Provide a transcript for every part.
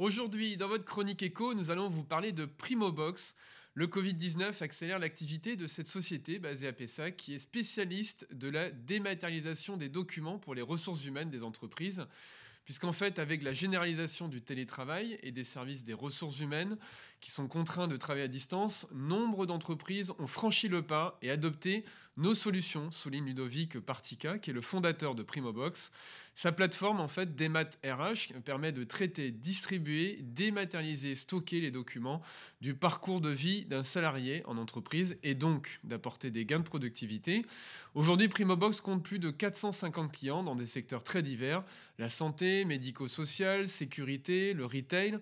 Aujourd'hui, dans votre chronique éco, nous allons vous parler de Primobox. Le Covid-19 accélère l'activité de cette société basée à PESA qui est spécialiste de la dématérialisation des documents pour les ressources humaines des entreprises. Puisqu'en fait, avec la généralisation du télétravail et des services des ressources humaines qui sont contraints de travailler à distance, nombre d'entreprises ont franchi le pas et adopté nos solutions, souligne Ludovic Partica, qui est le fondateur de Primobox. Sa plateforme, en fait, Démat RH, permet de traiter, distribuer, dématérialiser, stocker les documents du parcours de vie d'un salarié en entreprise et donc d'apporter des gains de productivité. Aujourd'hui, Primobox compte plus de 450 clients dans des secteurs très divers la santé, médico-social, sécurité, le retail.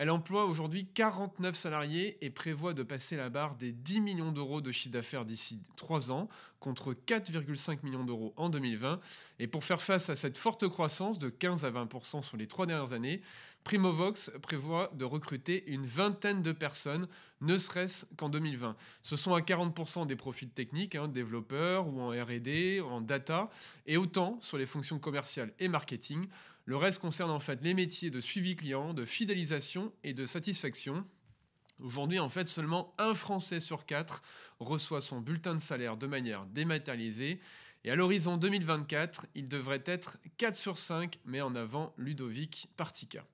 Elle emploie aujourd'hui 49 salariés et prévoit de passer la barre des 10 millions d'euros de chiffre d'affaires d'ici 3 ans, contre 4,5 millions d'euros en 2020. Et pour faire face à cette forte croissance de 15 à 20% sur les 3 dernières années, Primovox prévoit de recruter une vingtaine de personnes, ne serait-ce qu'en 2020. Ce sont à 40% des profils techniques, hein, développeurs ou en RD, en data, et autant sur les fonctions commerciales et marketing. Le reste concerne en fait les métiers de suivi client, de fidélisation et de satisfaction. Aujourd'hui, en fait, seulement un Français sur quatre reçoit son bulletin de salaire de manière dématérialisée. Et à l'horizon 2024, il devrait être 4 sur 5, mais en avant Ludovic Partica.